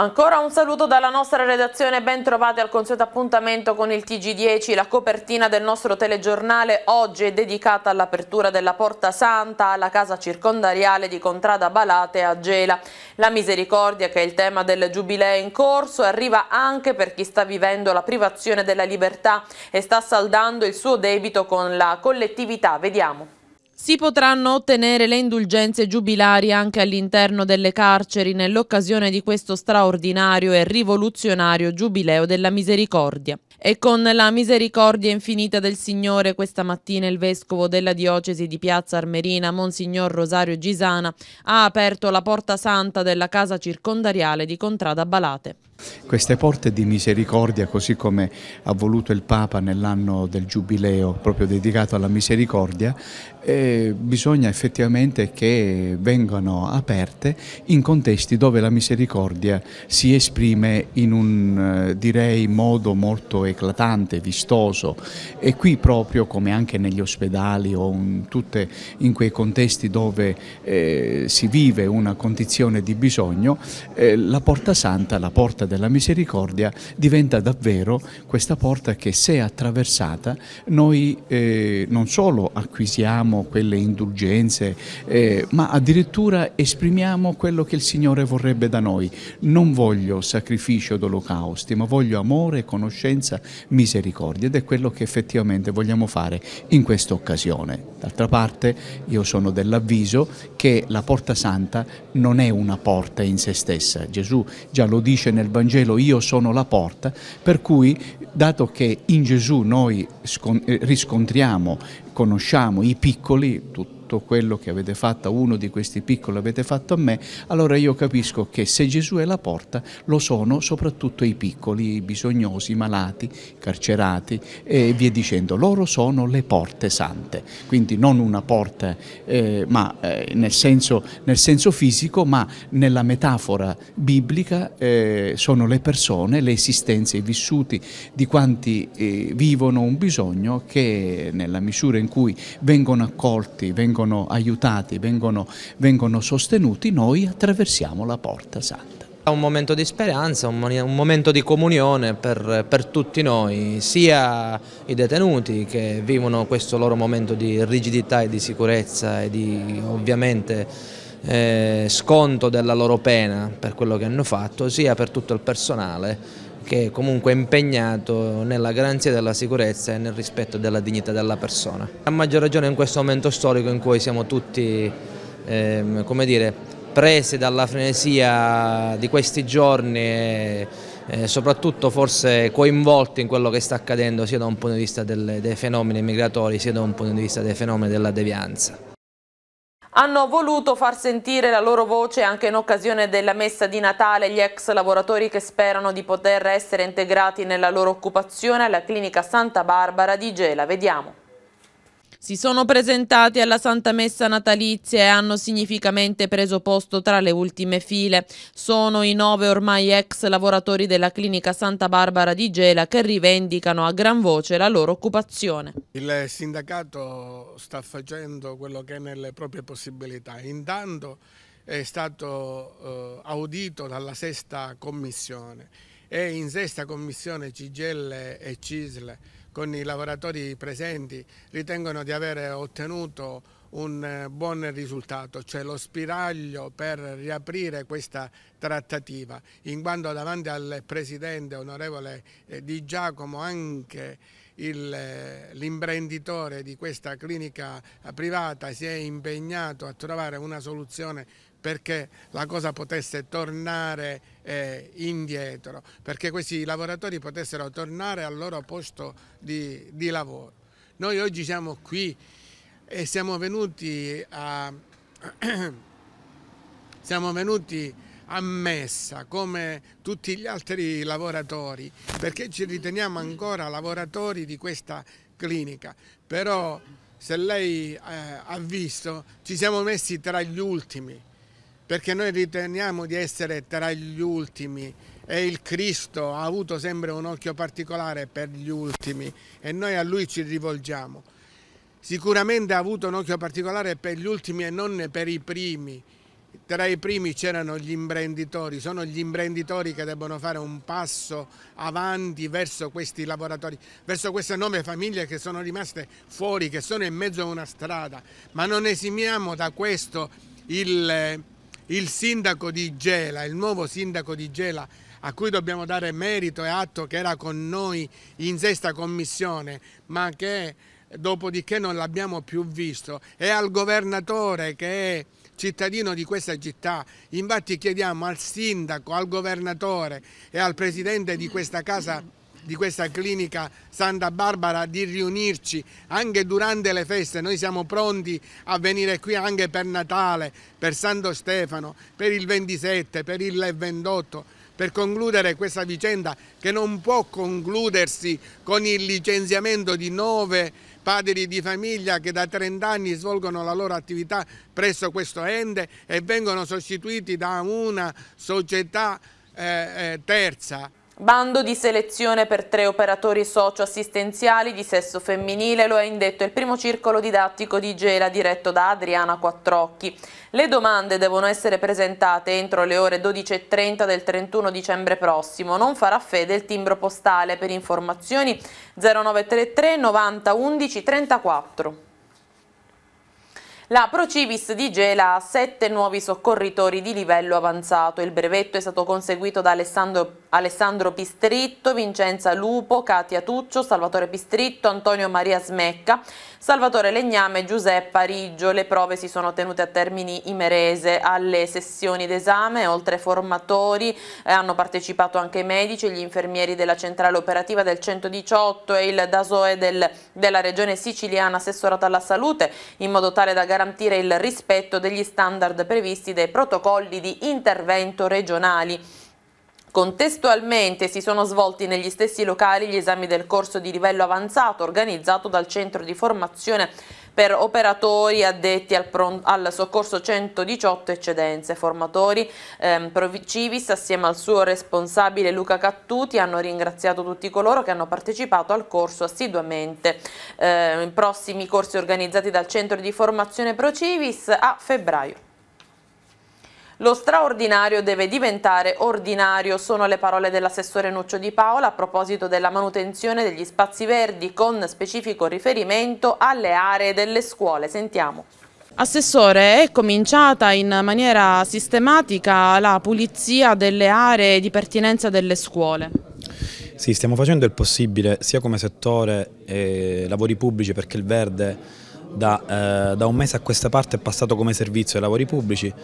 Ancora un saluto dalla nostra redazione, ben trovate al consueto appuntamento con il TG10. La copertina del nostro telegiornale oggi è dedicata all'apertura della Porta Santa alla casa circondariale di Contrada Balate a Gela. La misericordia, che è il tema del giubileo in corso, arriva anche per chi sta vivendo la privazione della libertà e sta saldando il suo debito con la collettività. Vediamo. Si potranno ottenere le indulgenze giubilari anche all'interno delle carceri nell'occasione di questo straordinario e rivoluzionario giubileo della misericordia. E con la misericordia infinita del Signore questa mattina il vescovo della diocesi di Piazza Armerina, Monsignor Rosario Gisana, ha aperto la porta santa della casa circondariale di Contrada Balate. Queste porte di misericordia, così come ha voluto il Papa nell'anno del Giubileo, proprio dedicato alla misericordia, eh, bisogna effettivamente che vengano aperte in contesti dove la misericordia si esprime in un, eh, direi, modo molto eclatante, vistoso. E qui proprio, come anche negli ospedali o in, tutte, in quei contesti dove eh, si vive una condizione di bisogno, eh, la porta santa, la porta della misericordia diventa davvero questa porta che se attraversata noi eh, non solo acquisiamo quelle indulgenze, eh, ma addirittura esprimiamo quello che il Signore vorrebbe da noi. Non voglio sacrificio d'olocausti ma voglio amore, conoscenza, misericordia ed è quello che effettivamente vogliamo fare in questa occasione. D'altra parte io sono dell'avviso che la porta santa non è una porta in se stessa. Gesù già lo dice nel Vangelo io sono la porta, per cui dato che in Gesù noi riscontriamo, conosciamo i piccoli, tutti fatto quello che avete fatto a uno di questi piccoli, avete fatto a me, allora io capisco che se Gesù è la porta, lo sono soprattutto i piccoli, i bisognosi, i malati, i carcerati e via dicendo. Loro sono le porte sante, quindi non una porta eh, ma, eh, nel, senso, nel, senso, fisico, ma nella metafora biblica eh, sono le persone, le esistenze, i vissuti di quanti eh, vivono un bisogno che nella misura in cui vengono accolti, vengono vengono aiutati, vengono, vengono sostenuti, noi attraversiamo la porta santa un momento di speranza, un, momento di comunione per, per, tutti noi, sia i detenuti che vivono questo loro momento di rigidità e di sicurezza e di ovviamente eh, sconto della loro pena per quello che hanno fatto, sia per tutto il personale che è comunque impegnato nella garanzia della sicurezza e nel rispetto della dignità della persona. A maggior ragione in questo momento storico in cui siamo tutti ehm, come dire, presi dalla frenesia di questi giorni e eh, soprattutto forse coinvolti in quello che sta accadendo sia da un punto di vista del, dei fenomeni migratori sia da un punto di vista dei fenomeni della devianza hanno voluto far sentire la loro voce anche in occasione della messa di Natale gli ex lavoratori che sperano di poter essere integrati nella loro occupazione alla clinica Santa Barbara di Gela. Vediamo si sono presentati alla Santa Messa natalizia e hanno significamente preso posto tra le ultime file. Sono i nove ormai ex lavoratori della clinica Santa Barbara di Gela che rivendicano a gran voce la loro occupazione. Il sindacato sta facendo quello che è nelle proprie possibilità. Intanto è stato eh, audito dalla sesta commissione e in sesta commissione Cigelle e Cisle con i lavoratori presenti ritengono di aver ottenuto un eh, buon risultato, cioè lo spiraglio per riaprire questa trattativa, in quanto davanti al Presidente onorevole eh, Di Giacomo anche eh, l'imprenditore di questa clinica privata si è impegnato a trovare una soluzione perché la cosa potesse tornare eh, indietro, perché questi lavoratori potessero tornare al loro posto di, di lavoro. Noi oggi siamo qui e siamo venuti a, siamo venuti a Messa come tutti gli altri lavoratori perché ci riteniamo ancora lavoratori di questa clinica, però se lei eh, ha visto ci siamo messi tra gli ultimi perché noi riteniamo di essere tra gli ultimi e il Cristo ha avuto sempre un occhio particolare per gli ultimi e noi a lui ci rivolgiamo. Sicuramente ha avuto un occhio particolare per gli ultimi e non per i primi. Tra i primi c'erano gli imprenditori, sono gli imprenditori che debbono fare un passo avanti verso questi lavoratori, verso queste nove famiglie che sono rimaste fuori, che sono in mezzo a una strada, ma non esimiamo da questo il eh, il sindaco di Gela, il nuovo sindaco di Gela, a cui dobbiamo dare merito e atto che era con noi in sesta commissione, ma che dopodiché non l'abbiamo più visto, e al governatore che è cittadino di questa città. Infatti chiediamo al sindaco, al governatore e al presidente di questa casa di questa clinica Santa Barbara di riunirci anche durante le feste. Noi siamo pronti a venire qui anche per Natale, per Santo Stefano, per il 27, per il 28 per concludere questa vicenda che non può concludersi con il licenziamento di nove padri di famiglia che da 30 anni svolgono la loro attività presso questo ente e vengono sostituiti da una società eh, eh terza Bando di selezione per tre operatori socio-assistenziali di sesso femminile lo ha indetto il primo circolo didattico di Gela diretto da Adriana Quattrocchi. Le domande devono essere presentate entro le ore 12.30 del 31 dicembre prossimo. Non farà fede il timbro postale per informazioni 0933 90 11 34. La Procivis di Gela ha sette nuovi soccorritori di livello avanzato. Il brevetto è stato conseguito da Alessandro, Alessandro Pistritto, Vincenza Lupo, Katia Tuccio, Salvatore Pistritto, Antonio Maria Smecca, Salvatore Legname e Giuseppe Riggio. Le prove si sono tenute a termini imerese alle sessioni d'esame. Oltre ai formatori eh, hanno partecipato anche i medici, gli infermieri della centrale operativa del 118 e il DASOE del, della regione siciliana assessorata alla salute in modo tale da garantire garantire il rispetto degli standard previsti dai protocolli di intervento regionali. Contestualmente si sono svolti negli stessi locali gli esami del corso di livello avanzato organizzato dal Centro di Formazione per operatori addetti al, al soccorso 118 eccedenze. Formatori ehm, Civis assieme al suo responsabile Luca Cattuti hanno ringraziato tutti coloro che hanno partecipato al corso assiduamente. Eh, I prossimi corsi organizzati dal centro di formazione Pro Civis a febbraio. Lo straordinario deve diventare ordinario, sono le parole dell'assessore Nuccio Di Paola a proposito della manutenzione degli spazi verdi con specifico riferimento alle aree delle scuole. Sentiamo. Assessore, è cominciata in maniera sistematica la pulizia delle aree di pertinenza delle scuole. Sì, stiamo facendo il possibile sia come settore e lavori pubblici perché il verde da, eh, da un mese a questa parte è passato come servizio ai lavori pubblici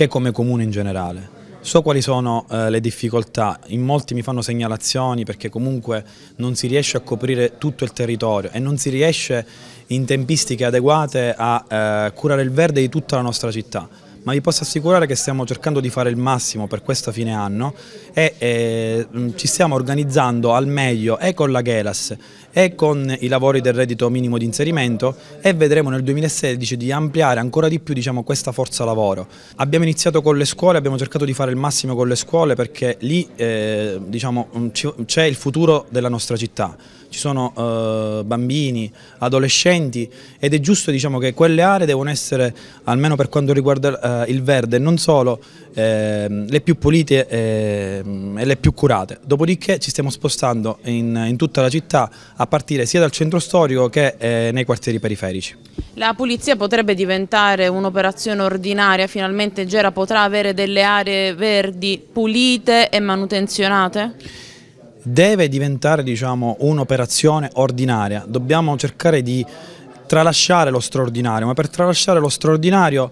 che come comune in generale. So quali sono eh, le difficoltà, in molti mi fanno segnalazioni perché comunque non si riesce a coprire tutto il territorio e non si riesce in tempistiche adeguate a eh, curare il verde di tutta la nostra città ma vi posso assicurare che stiamo cercando di fare il massimo per questo fine anno e eh, mm, ci stiamo organizzando al meglio e con la Gelas e con i lavori del reddito minimo di inserimento e vedremo nel 2016 di ampliare ancora di più diciamo, questa forza lavoro. Abbiamo iniziato con le scuole, abbiamo cercato di fare il massimo con le scuole perché lì eh, diciamo, mm, c'è il futuro della nostra città ci sono eh, bambini, adolescenti ed è giusto diciamo, che quelle aree devono essere, almeno per quanto riguarda eh, il verde, non solo eh, le più pulite ehm, e le più curate. Dopodiché ci stiamo spostando in, in, tutta la città a partire sia dal centro storico che eh, nei quartieri periferici. La pulizia potrebbe diventare un'operazione ordinaria, finalmente Gera potrà avere delle aree verdi pulite e manutenzionate? deve diventare diciamo, un'operazione ordinaria, dobbiamo cercare di tralasciare lo straordinario, ma per tralasciare lo straordinario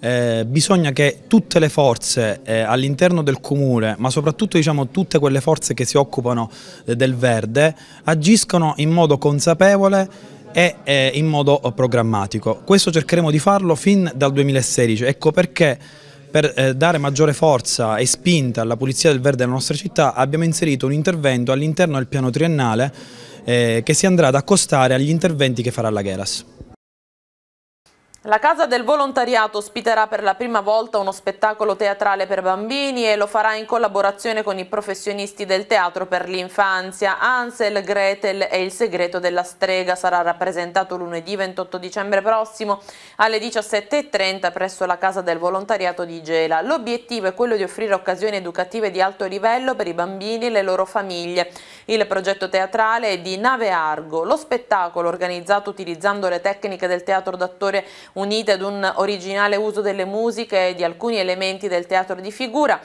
eh, bisogna che tutte le forze eh, all'interno del comune, ma soprattutto diciamo, tutte quelle forze che si occupano eh, del verde, agiscano in modo consapevole e eh, in modo programmatico. Questo cercheremo di farlo fin dal 2016, ecco perché per eh, dare maggiore forza e spinta alla pulizia del verde della nostra città abbiamo inserito un intervento all'interno del piano triennale eh, che si andrà ad accostare agli interventi che farà la Gheras. La Casa del Volontariato ospiterà per la prima volta uno spettacolo teatrale per bambini e lo farà in collaborazione con i professionisti del teatro per l'infanzia. Ansel, Gretel e il segreto della strega sarà rappresentato lunedì 28 dicembre prossimo alle 17.30 presso la Casa del Volontariato di Gela. L'obiettivo è quello di offrire occasioni educative di alto livello per i bambini e le loro famiglie. Il progetto teatrale è di Nave Argo. Lo spettacolo, organizzato utilizzando le tecniche del teatro d'attore unite ad un originale uso delle musiche e di alcuni elementi del teatro di figura,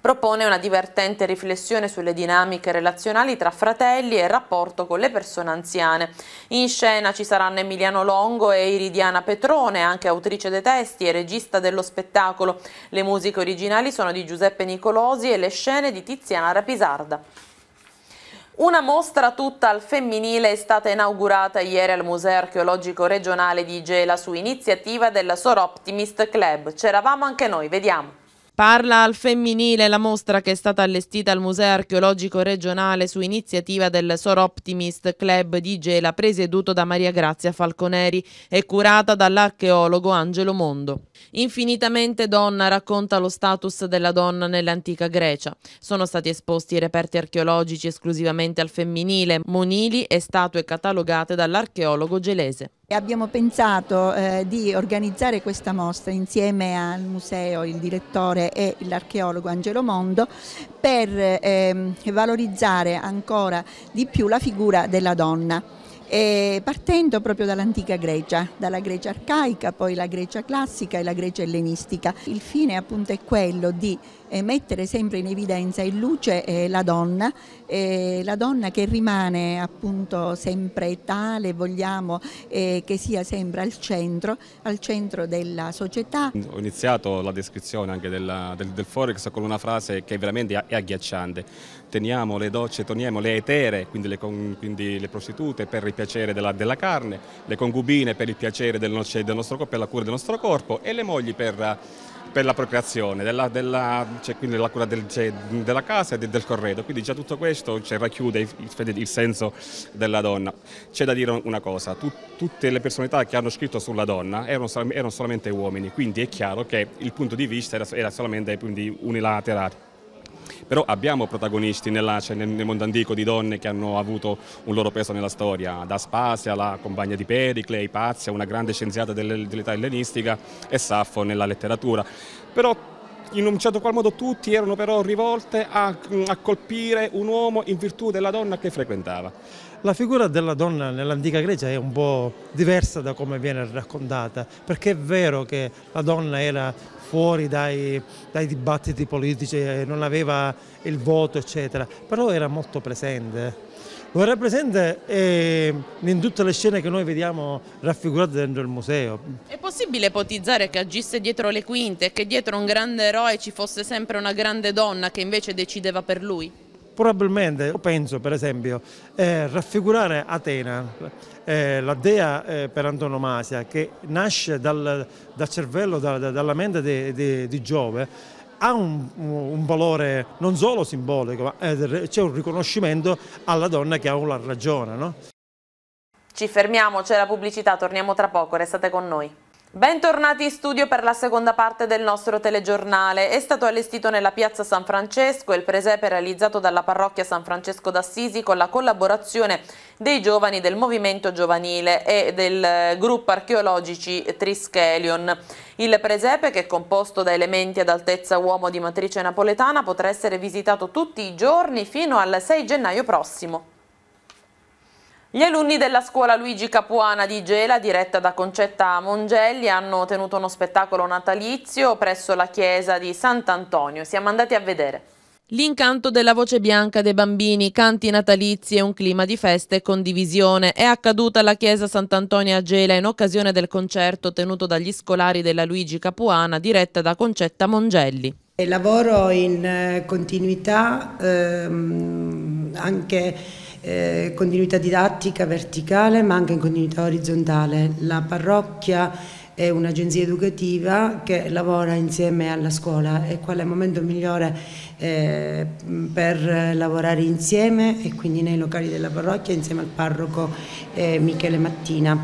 propone una divertente riflessione sulle dinamiche relazionali tra fratelli e il rapporto con le persone anziane. In scena ci saranno Emiliano Longo e Iridiana Petrone, anche autrice dei testi e regista dello spettacolo. Le musiche originali sono di Giuseppe Nicolosi e le scene di Tiziana Rapisarda. Una mostra tutta al femminile è stata inaugurata ieri al Museo Archeologico Regionale di Gela su iniziativa della Sor Optimist Club. C'eravamo anche noi, vediamo. Parla al femminile la mostra che è stata allestita al Museo Archeologico Regionale su iniziativa del Sor Optimist Club di Gela presieduto da Maria Grazia Falconeri e curata dall'archeologo Angelo Mondo. Infinitamente donna racconta lo status della donna nell'antica Grecia. Sono stati esposti reperti archeologici esclusivamente al femminile, monili e statue catalogate dall'archeologo gelese. Abbiamo pensato eh, di organizzare questa mostra insieme al museo, il direttore e l'archeologo Angelo Mondo per eh, valorizzare ancora di più la figura della donna. E partendo proprio dall'antica Grecia, dalla Grecia arcaica, poi la Grecia classica e la Grecia ellenistica. Il fine appunto è quello di eh, mettere sempre in evidenza e in luce la donna, la donna che rimane appunto sempre tale, vogliamo eh, che sia sempre al centro, al centro della società. Ho iniziato la descrizione anche della, del, del Forex con una frase che veramente è agghiacciante, teniamo le docce, teniamo le etere, quindi le, quindi le prostitute per il piacere della, della, carne, le concubine per il piacere del, del nostro corpo, per la cura del nostro corpo e le mogli per per la procreazione, della, della, cioè, quindi la cura del, cioè, della casa e del corredo, quindi già tutto questo cioè, racchiude il, il, senso della donna. C'è da dire una cosa, tu, tutte le personalità che hanno scritto sulla donna erano, erano, solamente uomini, quindi è chiaro che il punto di vista era, era solamente quindi, unilaterale però abbiamo protagonisti nell'Ace, cioè, nel, nel antico di donne che hanno avuto un loro peso nella storia, da Spasia, la compagna di Pericle, Ipazia, una grande scienziata dell'età ellenistica e Saffo nella letteratura. Però in un certo qual modo tutti erano però rivolte a, a colpire un uomo in virtù della donna che frequentava. La figura della donna nell'antica Grecia è un po' diversa da come viene raccontata, perché è vero che la donna era fuori dai, dai, dibattiti politici, non aveva il voto, eccetera, però era molto presente vorrei presente eh, in tutte le scene che noi vediamo raffigurate dentro il museo. È possibile ipotizzare che agisse dietro le quinte e che dietro un grande eroe ci fosse sempre una grande donna che invece decideva per lui? Probabilmente, penso per esempio, eh, raffigurare Atena, eh, la dea eh, per antonomasia, che nasce dal, dal cervello, da, da, dalla mente di, di, di Giove, ha un, un, valore non solo simbolico, ma c'è un riconoscimento alla donna che ha una ragione. No? Ci fermiamo, c'è la pubblicità, torniamo tra poco, restate con noi. Bentornati in studio per la seconda parte del nostro telegiornale. È stato allestito nella piazza San Francesco il presepe realizzato dalla parrocchia San Francesco d'Assisi con la collaborazione dei giovani del movimento giovanile e del eh, gruppo archeologici Trischelion. Il presepe, che è composto da elementi ad altezza uomo di matrice napoletana, potrà essere visitato tutti i giorni fino al 6 gennaio prossimo. Gli alunni della scuola Luigi Capuana di Gela, diretta da Concetta Mongelli, hanno tenuto uno spettacolo natalizio presso la chiesa di Sant'Antonio. Siamo andati a vedere. L'incanto della voce bianca dei bambini, canti natalizi e un clima di festa e condivisione è accaduta alla chiesa Sant'Antonio a Gela in occasione del concerto tenuto dagli scolari della Luigi Capuana, diretta da Concetta Mongelli. Lavoro in eh, continuità ehm, anche eh, continuità didattica verticale ma anche in continuità orizzontale. La parrocchia è un'agenzia educativa che lavora insieme alla scuola e qual è il momento migliore eh, per lavorare insieme e quindi nei locali della parrocchia insieme al parroco eh, Michele Mattina.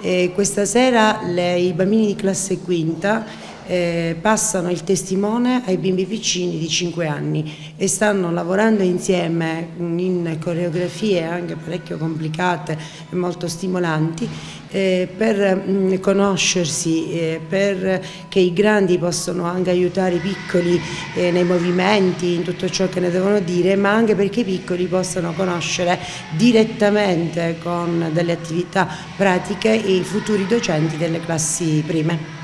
E questa sera le, i bambini di classe quinta eh, passano il testimone ai bimbi piccini di 5 anni e stanno lavorando insieme in coreografie anche parecchio complicate e molto stimolanti eh, per mh, mm, conoscersi, eh, perché i grandi possono anche aiutare i piccoli eh, nei movimenti, in tutto ciò che ne devono dire, ma anche perché i piccoli possano conoscere direttamente con delle attività pratiche i futuri docenti delle classi prime.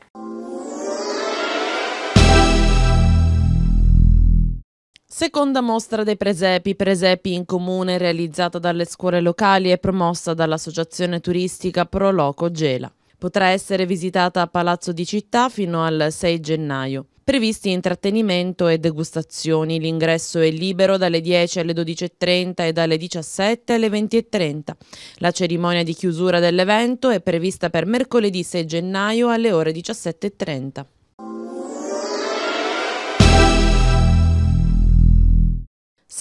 Seconda mostra dei presepi, Presepi in Comune, realizzata dalle scuole locali e promossa dall'associazione turistica Pro Loco Gela. Potrà essere visitata a Palazzo di Città fino al 6 gennaio. Previsti intrattenimento e degustazioni, l'ingresso è libero dalle 10 alle 12.30 e dalle 17 alle 20.30. La cerimonia di chiusura dell'evento è prevista per mercoledì 6 gennaio alle ore 17.30.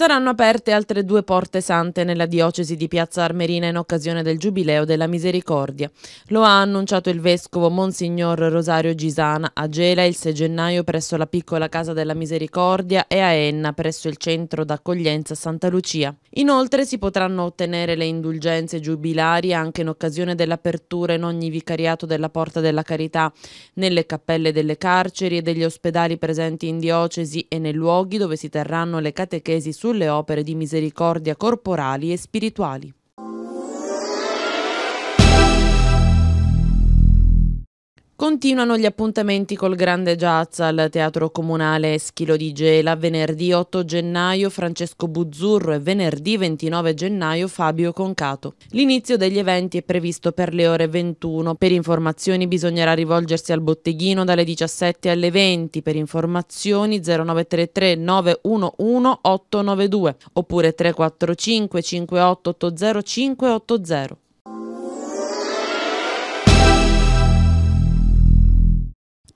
Saranno aperte altre due porte sante nella diocesi di Piazza Armerina in occasione del Giubileo della Misericordia. Lo ha annunciato il vescovo Monsignor Rosario Gisana a Gela il 6 gennaio presso la piccola Casa della Misericordia e a Enna presso il centro d'accoglienza Santa Lucia. Inoltre si potranno ottenere le indulgenze giubilari anche in occasione dell'apertura in ogni vicariato della Porta della Carità, nelle cappelle delle carceri e degli ospedali presenti in diocesi e nei luoghi dove si terranno le catechesi sul sulle opere di misericordia corporali e spirituali. Continuano gli appuntamenti col grande jazz al Teatro Comunale Schilo di Gela. Venerdì 8 gennaio Francesco Buzzurro e venerdì 29 gennaio Fabio Concato. L'inizio degli eventi è previsto per le ore 21. Per informazioni bisognerà rivolgersi al botteghino dalle 17 alle 20. Per informazioni 0933 911 892 oppure 345 58 80580.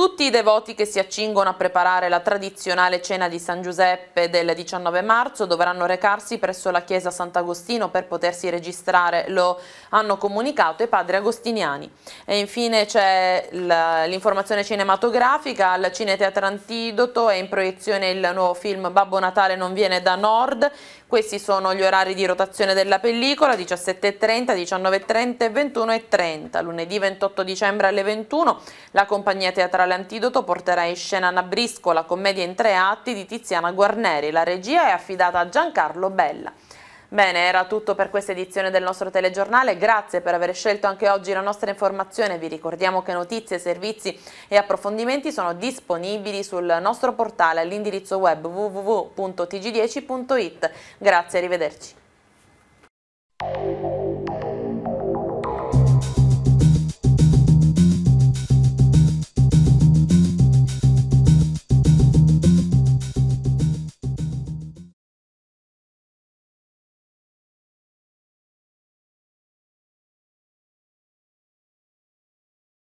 tutti i devoti che si accingono a preparare la tradizionale cena di San Giuseppe del 19 marzo dovranno recarsi presso la chiesa Sant'Agostino per potersi registrare, lo hanno comunicato i padri agostiniani. E infine c'è l'informazione cinematografica, al Cineteatro Antidoto è in proiezione il nuovo film Babbo Natale non viene da Nord questi sono gli orari di rotazione della pellicola 17.30, 19.30 e 21.30. Lunedì 28 dicembre alle 21 la compagnia teatrale Antidoto porterà in scena Nabrisco, la commedia in tre atti di Tiziana Guarneri. La regia è affidata a Giancarlo Bella. Bene, era tutto per questa edizione del nostro telegiornale, grazie per aver scelto anche oggi la nostra informazione, vi ricordiamo che notizie, servizi e approfondimenti sono disponibili sul nostro portale all'indirizzo web www.tg10.it. Grazie, arrivederci.